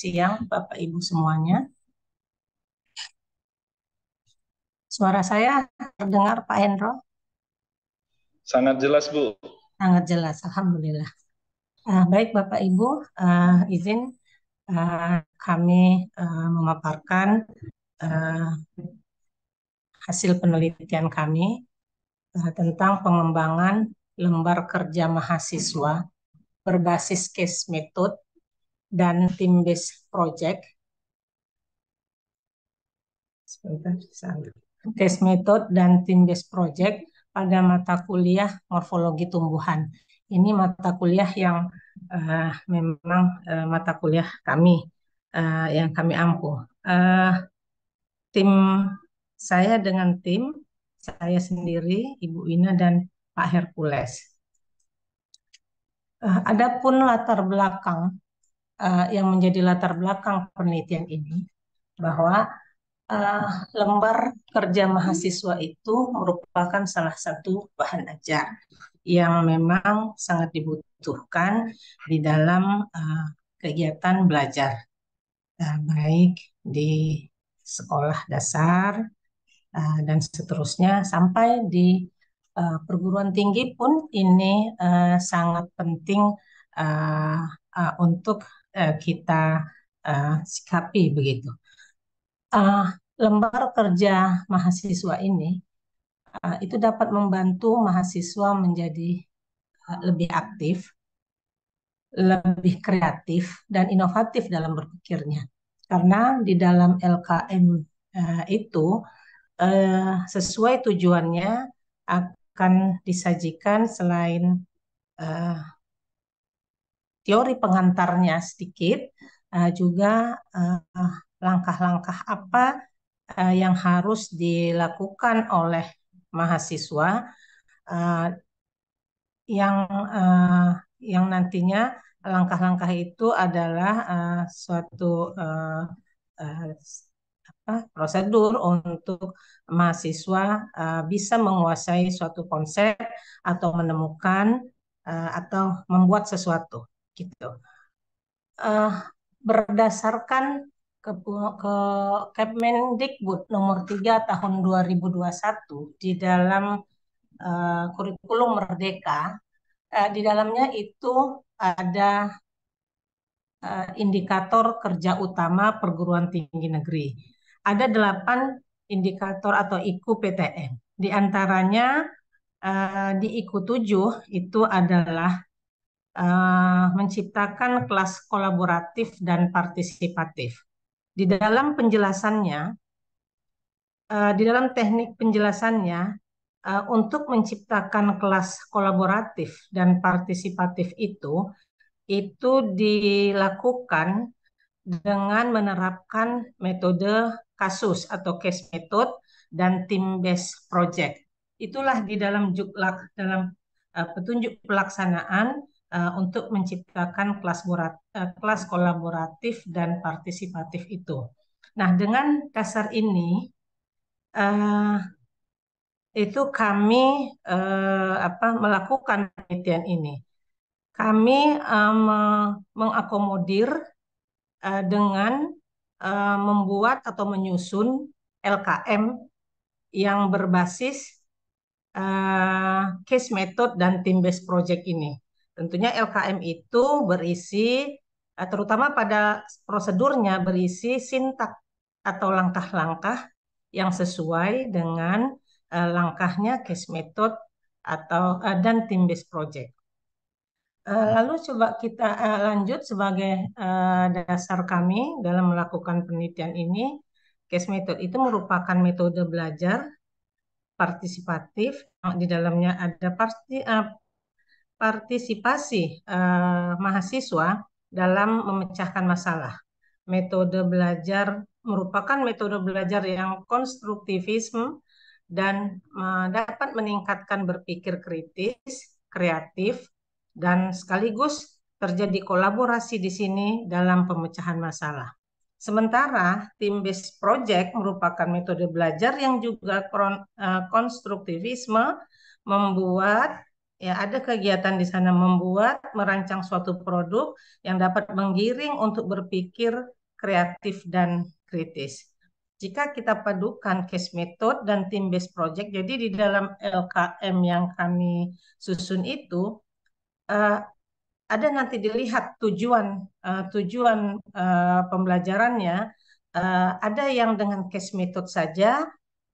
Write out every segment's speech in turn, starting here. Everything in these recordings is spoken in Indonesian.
siang Bapak Ibu semuanya. Suara saya terdengar Pak Hendro? Sangat jelas Bu. Sangat jelas, Alhamdulillah. Uh, baik Bapak Ibu, uh, izin uh, kami uh, memaparkan uh, hasil penelitian kami uh, tentang pengembangan lembar kerja mahasiswa berbasis case method dan tim base project. Sebentar, method dan tim base project pada mata kuliah morfologi tumbuhan. Ini mata kuliah yang uh, memang uh, mata kuliah kami uh, yang kami ampuh. Uh, tim saya dengan tim saya sendiri, Ibu Ina dan Pak Hercules. Uh, adapun latar belakang uh, yang menjadi latar belakang penelitian ini bahwa uh, lembar kerja mahasiswa itu merupakan salah satu bahan ajar yang memang sangat dibutuhkan di dalam uh, kegiatan belajar uh, baik di sekolah dasar uh, dan seterusnya sampai di uh, perguruan tinggi pun ini uh, sangat penting uh, uh, untuk uh, kita uh, sikapi begitu. Uh, lembar kerja mahasiswa ini uh, itu dapat membantu mahasiswa menjadi uh, lebih aktif, lebih kreatif dan inovatif dalam berpikirnya. Karena di dalam LKM uh, itu uh, sesuai tujuannya akan disajikan selain uh, teori pengantarnya sedikit, uh, juga eh, langkah-langkah uh, apa uh, yang harus dilakukan oleh mahasiswa uh, yang uh, yang nantinya langkah-langkah itu adalah uh, suatu uh, uh, prosedur untuk mahasiswa uh, bisa menguasai suatu konsep atau menemukan uh, atau membuat sesuatu gitu. Uh, berdasarkan ke, ke Kemendikbud nomor 3 tahun 2021 di dalam uh, kurikulum merdeka uh, di dalamnya itu ada uh, indikator kerja utama perguruan tinggi negeri. Ada delapan indikator atau IKU PTN. Di antaranya uh, di IKU 7 itu adalah uh, menciptakan kelas kolaboratif dan partisipatif. Di dalam penjelasannya, uh, di dalam teknik penjelasannya, uh, untuk menciptakan kelas kolaboratif dan partisipatif itu, itu dilakukan dengan menerapkan metode kasus atau case method dan team based project. Itulah di dalam juklak dalam uh, petunjuk pelaksanaan uh, untuk menciptakan kelas, murat, uh, eh, kelas kolaboratif dan partisipatif itu. Nah, dengan dasar ini uh, itu kami uh, apa melakukan penelitian ini. Kami uh, mengakomodir uh, dengan uh, membuat atau menyusun LKM yang berbasis uh, case method dan team based project ini. Tentunya LKM itu berisi eh, terutama pada prosedurnya berisi sintak atau langkah-langkah yang sesuai dengan eh, langkahnya case method atau eh, dan tim based project. Hmm. lalu coba kita lanjut sebagai dasar kami dalam melakukan penelitian ini. Case method itu merupakan metode belajar partisipatif. Di dalamnya ada partisipasi uh, mahasiswa dalam memecahkan masalah. Metode belajar merupakan metode belajar yang konstruktivisme dan uh, dapat meningkatkan berpikir kritis, kreatif, dan sekaligus terjadi kolaborasi di sini dalam pemecahan masalah. Sementara tim based project merupakan metode belajar yang juga eh, konstruktivisme membuat ya ada kegiatan di sana membuat merancang suatu produk yang dapat menggiring untuk berpikir kreatif dan kritis. Jika kita padukan case method dan team based project, jadi di dalam LKM yang kami susun itu uh, ada nanti dilihat tujuan uh, tujuan uh, pembelajarannya uh, ada yang dengan case method saja,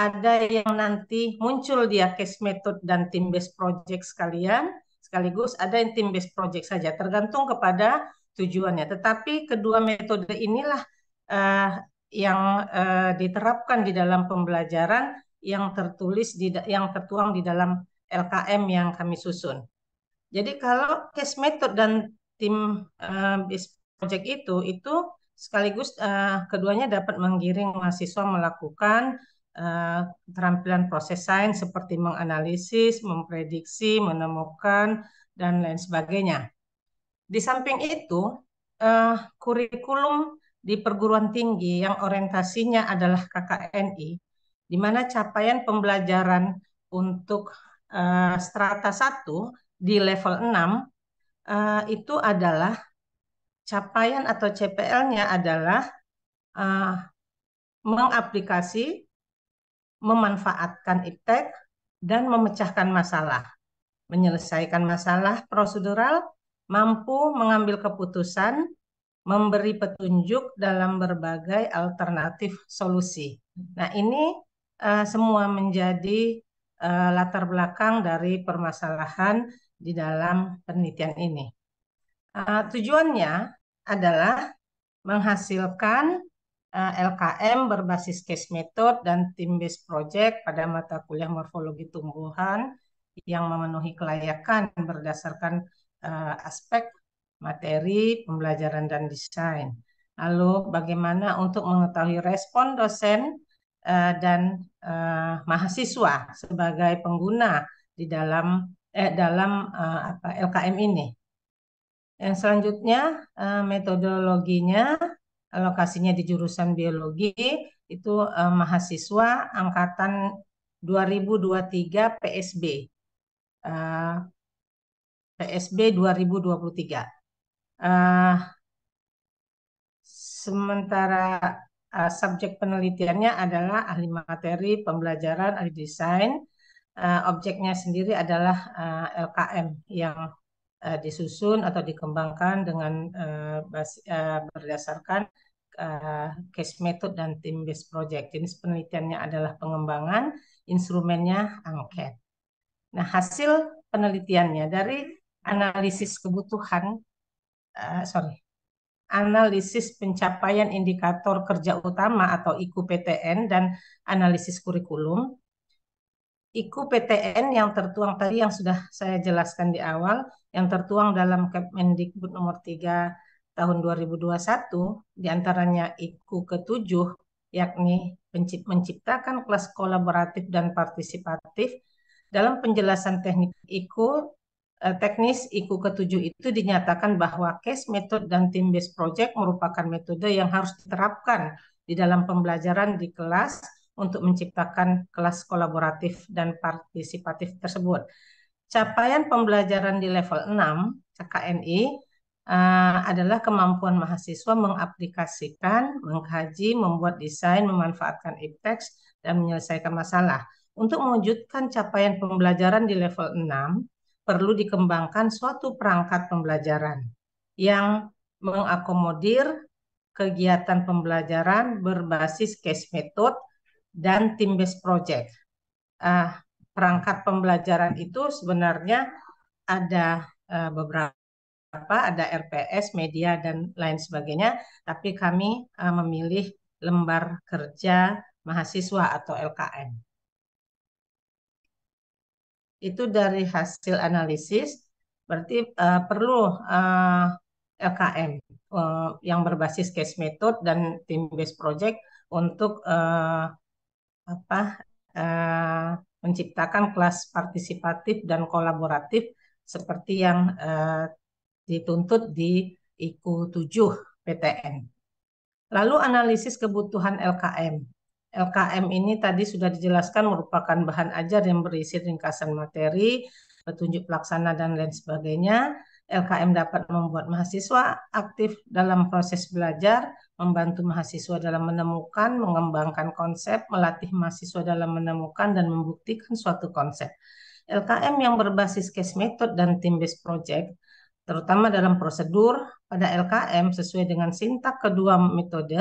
ada yang nanti muncul dia case method dan team based project sekalian, sekaligus ada yang team based project saja, tergantung kepada tujuannya. Tetapi kedua metode inilah uh, yang uh, diterapkan di dalam pembelajaran yang tertulis di yang tertuang di dalam LKM yang kami susun. Jadi kalau case method dan tim uh, eh, project itu itu sekaligus uh, keduanya dapat menggiring mahasiswa melakukan Eh, keterampilan proses sains seperti menganalisis, memprediksi, menemukan, dan lain sebagainya. Di samping itu, uh, kurikulum di perguruan tinggi yang orientasinya adalah KKNI, di mana capaian pembelajaran untuk uh, strata 1 di level 6 uh, itu adalah capaian atau CPL-nya adalah uh, mengaplikasi memanfaatkan iptek dan memecahkan masalah, menyelesaikan masalah prosedural, mampu mengambil keputusan, memberi petunjuk dalam berbagai alternatif solusi. Nah, ini uh, semua menjadi uh, latar belakang dari permasalahan di dalam penelitian ini. Uh, tujuannya adalah menghasilkan Eh, LKM berbasis case method dan tim based project pada mata kuliah morfologi tumbuhan yang memenuhi kelayakan berdasarkan uh, aspek materi, pembelajaran dan desain. Lalu bagaimana untuk mengetahui respon dosen uh, dan uh, mahasiswa sebagai pengguna di dalam eh, dalam uh, apa LKM ini. Yang selanjutnya uh, metodologinya lokasinya di jurusan biologi itu eh, mahasiswa angkatan 2023 PSB. Eh, PSB 2023. Eh, sementara eh, subjek penelitiannya adalah ahli materi, pembelajaran, ahli desain. Eh, objeknya sendiri adalah eh, LKM yang Eh, disusun atau dikembangkan dengan uh, bas, uh, berdasarkan uh, case method dan team based project. Jenis penelitiannya adalah pengembangan, instrumennya angket. Nah, hasil penelitiannya dari analisis kebutuhan uh, sorry. Analisis pencapaian indikator kerja utama atau IQPTN dan analisis kurikulum IKU PTN yang tertuang tadi yang sudah saya jelaskan di awal, yang tertuang dalam Kemendikbud nomor 3 tahun 2021, diantaranya IKU Ketujuh 7 yakni menciptakan kelas kolaboratif dan partisipatif. Dalam penjelasan teknik IKU, eh, teknis IKU Ketujuh itu dinyatakan bahwa case method dan team-based project merupakan metode yang harus diterapkan di dalam pembelajaran di kelas untuk menciptakan kelas kolaboratif dan partisipatif tersebut. Capaian pembelajaran di level 6 CKNI uh, eh, adalah kemampuan mahasiswa mengaplikasikan, mengkaji, membuat desain, memanfaatkan e-text, dan menyelesaikan masalah. Untuk mewujudkan capaian pembelajaran di level 6, perlu dikembangkan suatu perangkat pembelajaran yang mengakomodir kegiatan pembelajaran berbasis case method dan tim based project. Uh, perangkat pembelajaran itu sebenarnya ada uh, beberapa ada RPS, media dan lain sebagainya, tapi kami uh, memilih lembar kerja mahasiswa atau LKM. Itu dari hasil analisis, berarti uh, perlu uh, LKM uh, yang berbasis case method dan team based project untuk uh, apa uh, menciptakan kelas partisipatif dan kolaboratif seperti yang uh, dituntut di IKU 7 PTN. Lalu analisis kebutuhan LKM. LKM ini tadi sudah dijelaskan merupakan bahan ajar yang berisi ringkasan materi, petunjuk pelaksana dan lain sebagainya LKM dapat membuat mahasiswa aktif dalam proses belajar, membantu mahasiswa dalam menemukan, mengembangkan konsep, melatih mahasiswa dalam menemukan dan membuktikan suatu konsep. LKM yang berbasis case method dan team based project, terutama dalam prosedur pada LKM sesuai dengan sintak kedua metode,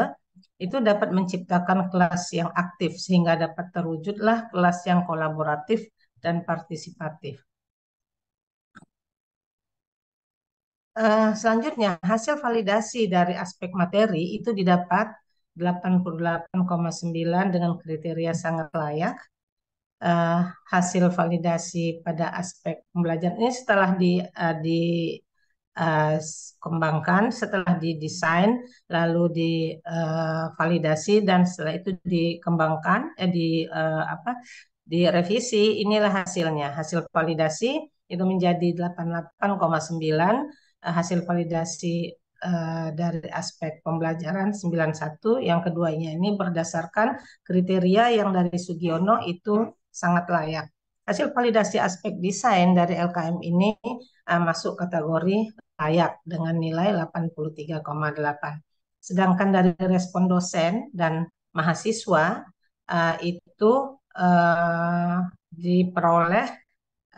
itu dapat menciptakan kelas yang aktif sehingga dapat terwujudlah kelas yang kolaboratif dan partisipatif. Uh, selanjutnya, hasil validasi dari aspek materi itu didapat 88,9 dengan kriteria sangat layak. Uh, hasil validasi pada aspek pembelajaran ini setelah di, uh, dikembangkan, uh, setelah didesain, lalu divalidasi uh, dan setelah itu dikembangkan, eh, di uh, apa, direvisi. Inilah hasilnya, hasil validasi itu menjadi 88,9 Eh, hasil validasi eh, dari aspek pembelajaran 91. Yang keduanya ini berdasarkan kriteria yang dari Sugiono itu sangat layak. Hasil validasi aspek desain dari LKM ini eh, masuk kategori layak dengan nilai 83,8. Sedangkan dari respon dosen dan mahasiswa itu diperoleh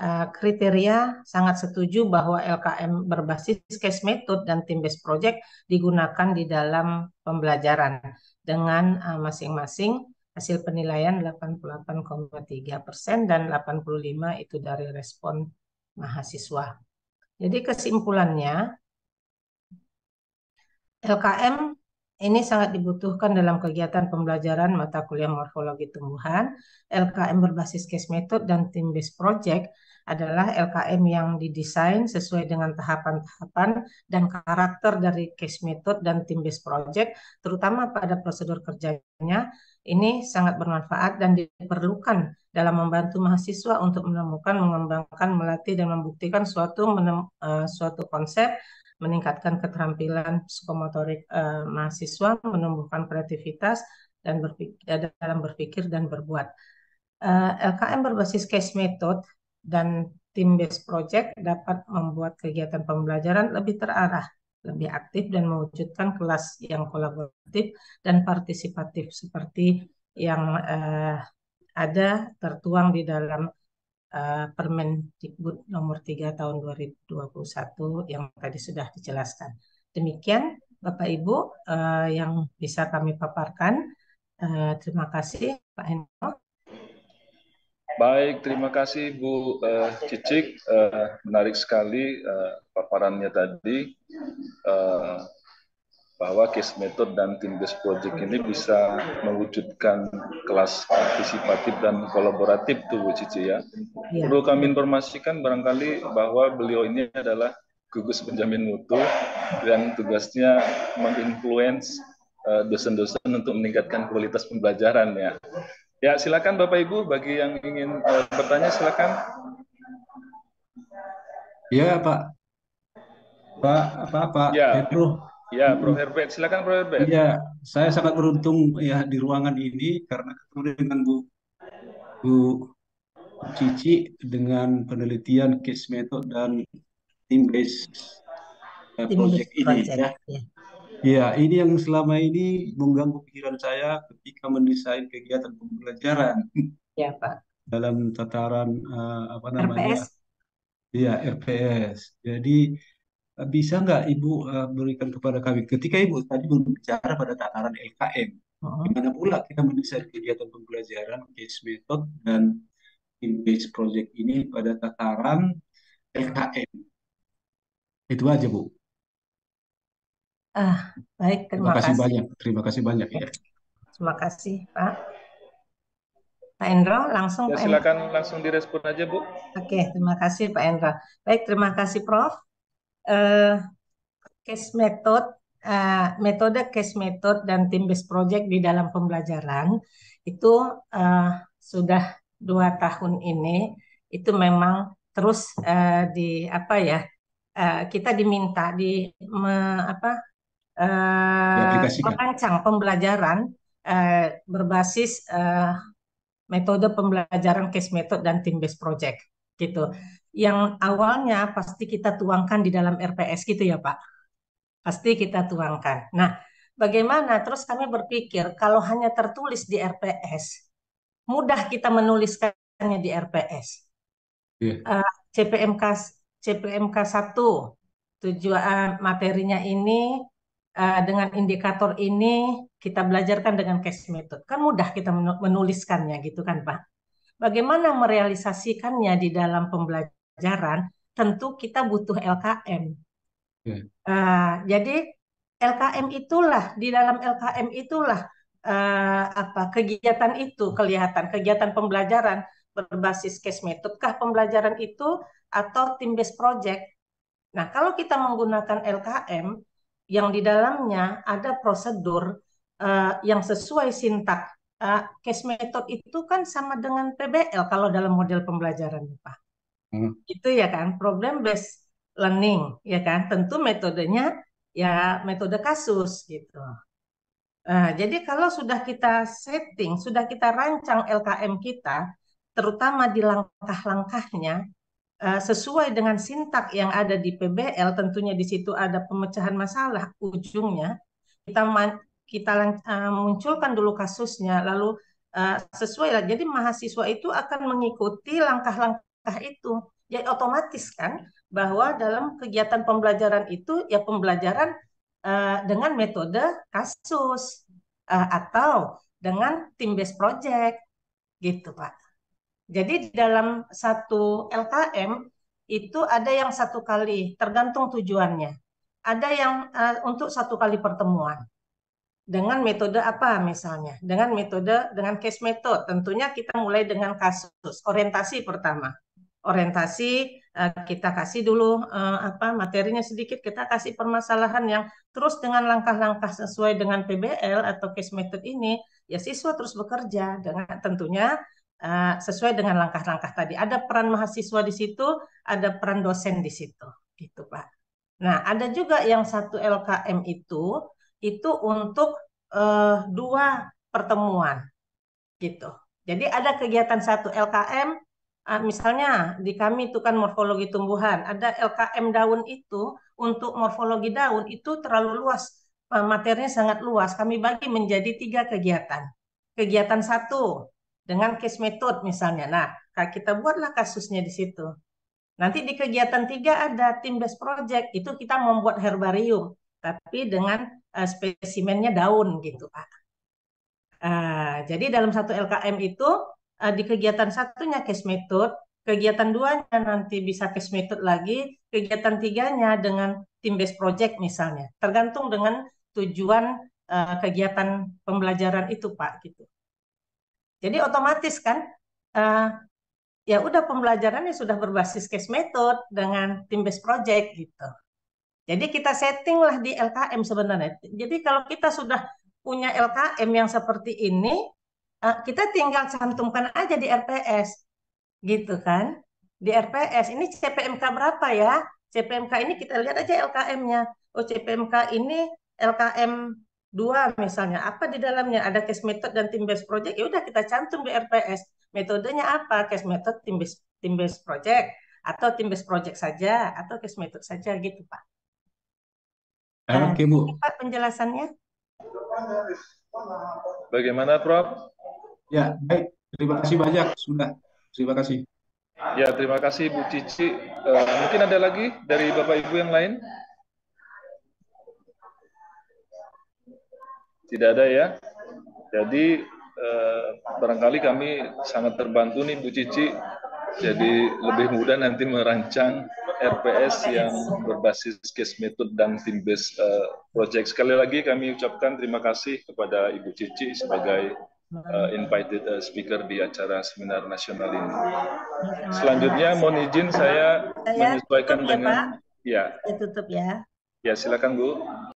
Eh, kriteria sangat setuju bahwa LKM berbasis case method dan team based project digunakan di dalam pembelajaran dengan eh, masing -masing hasil penilaian 88,3 persen dan 85 itu dari respon mahasiswa. Jadi kesimpulannya, LKM ini sangat dibutuhkan dalam kegiatan pembelajaran mata kuliah morfologi tumbuhan, LKM berbasis case method dan team-based project adalah LKM yang didesain sesuai dengan tahapan-tahapan dan karakter dari case method dan tim based project, terutama pada prosedur kerjanya. Ini sangat bermanfaat dan diperlukan dalam membantu mahasiswa untuk menemukan, mengembangkan, melatih, dan membuktikan suatu menem, uh, suatu konsep meningkatkan keterampilan psikomotorik uh, mahasiswa, menumbuhkan kreativitas, dan berpikir, eh, dalam berpikir dan berbuat. Uh, LKM berbasis case method dan tim base project dapat membuat kegiatan pembelajaran lebih terarah, lebih aktif dan mewujudkan kelas yang kolaboratif dan partisipatif seperti yang uh, ada tertuang di dalam eh, Permen Dikbud nomor 3 tahun 2021 yang tadi sudah dijelaskan. Demikian Bapak Ibu uh, yang bisa kami paparkan. Uh, terima kasih Pak Hendro. Baik, terima kasih Bu uh, Cicik. Uh, menarik sekali uh, paparannya tadi uh, bahwa case method dan team based project ini bisa mewujudkan kelas partisipatif dan kolaboratif tuh Bu Cici ya. Iya. Perlu kami informasikan barangkali bahwa beliau ini adalah gugus penjamin mutu dan tugasnya menginfluence dosen-dosen untuk meningkatkan kualitas pembelajaran ya. Ya, silakan Bapak Ibu bagi yang ingin uh, bertanya silakan. Ya, Pak. Pak, apa Pak? Ya, Bro. Ya, Prof. Herbert, silakan Prof. Herbert. Iya, saya sangat beruntung ya di ruangan ini karena ketemu dengan Bu Bu Cici dengan penelitian case method dan team based uh, eh, project ini ya. ya. Ya, ini yang selama ini mengganggu pikiran saya ketika mendesain kegiatan pembelajaran Ya, Pak. dalam tataran uh, apa namanya? RPS. Iya, RPS. Jadi eh, bisa nggak Ibu uh, berikan kepada kami ketika Ibu tadi berbicara pada tataran LKM, di mm-hmm. mana pula kita mendesain kegiatan pembelajaran case method dan in-based project ini pada tataran LKM. Itu aja, Bu. Ah, baik, terima, terima kasih banyak. Terima kasih banyak ya. Terima kasih, Pak. Pak Endro, langsung ya, silakan Pak langsung direspon aja, Bu. Oke, terima kasih Pak Endro. Baik, terima kasih Prof. Uh, case method uh, metode case method dan tim based project di dalam pembelajaran itu uh, sudah dua tahun ini itu memang terus uh, di apa ya uh, kita diminta di me, apa eh, merancang pembelajaran uh, berbasis uh, metode pembelajaran case method dan team based project gitu. Yang awalnya pasti kita tuangkan di dalam RPS gitu ya Pak. Pasti kita tuangkan. Nah, bagaimana terus kami berpikir kalau hanya tertulis di RPS, mudah kita menuliskannya di RPS. Yeah. Iya. Uh, CPMK CPMK 1 tujuan eh, materinya ini uh, dengan indikator ini kita belajarkan dengan case method. Kan mudah kita menuliskannya gitu kan Pak. Bagaimana merealisasikannya di dalam pembelajaran? Tentu kita butuh LKM. Uh, ya. eh, jadi LKM itulah di dalam LKM itulah uh, apa kegiatan itu kelihatan kegiatan pembelajaran berbasis case method kah pembelajaran itu atau team based project. Nah, kalau kita menggunakan LKM yang di dalamnya ada prosedur uh, yang sesuai sintak. Uh, case method itu kan sama dengan PBL kalau dalam model pembelajaran, ya, Pak. Hmm. Itu ya kan, problem based learning, ya kan. Tentu metodenya ya metode kasus gitu. Uh, jadi kalau sudah kita setting, sudah kita rancang LKM kita, terutama di langkah-langkahnya, Eh, sesuai dengan sintak yang ada di PBL, tentunya di situ ada pemecahan masalah ujungnya. Kita kita uh, munculkan dulu kasusnya, lalu uh, sesuai lah. Jadi mahasiswa itu akan mengikuti langkah-langkah itu. Ya otomatis kan bahwa dalam kegiatan pembelajaran itu ya pembelajaran uh, dengan metode kasus uh, atau dengan tim based project gitu Pak. Jadi di dalam satu LKM itu ada yang satu kali, tergantung tujuannya. Ada yang uh, untuk satu kali pertemuan. Dengan metode apa misalnya? Dengan metode, dengan case method. Tentunya kita mulai dengan kasus, orientasi pertama. Orientasi eh, kita kasih dulu uh, apa materinya sedikit kita kasih permasalahan yang terus dengan langkah-langkah sesuai dengan PBL atau case method ini ya siswa terus bekerja dengan tentunya uh, sesuai dengan langkah-langkah tadi. Ada peran mahasiswa di situ, ada peran dosen di situ, gitu Pak. Nah, ada juga yang satu LKM itu itu untuk uh, dua pertemuan, gitu. Jadi ada kegiatan satu LKM, uh, eh, misalnya di kami itu kan morfologi tumbuhan, ada LKM daun itu untuk morfologi daun itu terlalu luas, materinya sangat luas. Kami bagi menjadi tiga kegiatan. Kegiatan satu dengan case method misalnya. Nah, kita buatlah kasusnya di situ. Nanti di kegiatan tiga ada tim based project, itu kita membuat herbarium, tapi dengan uh, spesimennya daun gitu Pak. Uh, jadi dalam satu LKM itu uh, di kegiatan satunya case method, kegiatan duanya nanti bisa case method lagi, kegiatan tiganya dengan tim based project misalnya, tergantung dengan tujuan uh, kegiatan pembelajaran itu Pak gitu. Jadi otomatis kan uh, ya udah pembelajarannya sudah berbasis case method dengan tim based project gitu. Jadi kita setting lah di LKM sebenarnya. Jadi kalau kita sudah punya LKM yang seperti ini, eh, kita tinggal cantumkan aja di RPS, gitu kan? Di RPS ini CPMK berapa ya? CPMK ini kita lihat aja LKM-nya. Oh CPMK ini LKM dua misalnya apa di dalamnya ada case method dan team based project ya udah kita cantum di RPS metodenya apa case method team based team based project atau team based project saja atau case method saja gitu pak ah, nah, oke bu pak penjelasannya bagaimana Prof ya baik terima kasih banyak sudah terima kasih ya terima kasih Bu Cici uh, mungkin ada lagi dari bapak ibu yang lain Tidak ada ya. Jadi eh, barangkali kami sangat terbantu nih Bu Cici. Jadi lebih mudah nanti merancang RPS yang berbasis case method dan team based uh, project. Sekali lagi kami ucapkan terima kasih kepada Ibu Cici sebagai uh, invited uh, speaker di acara seminar nasional ini. Selanjutnya mohon izin saya, menyesuaikan ya, dengan Pak. ya. tutup ya. Ya, silakan Bu.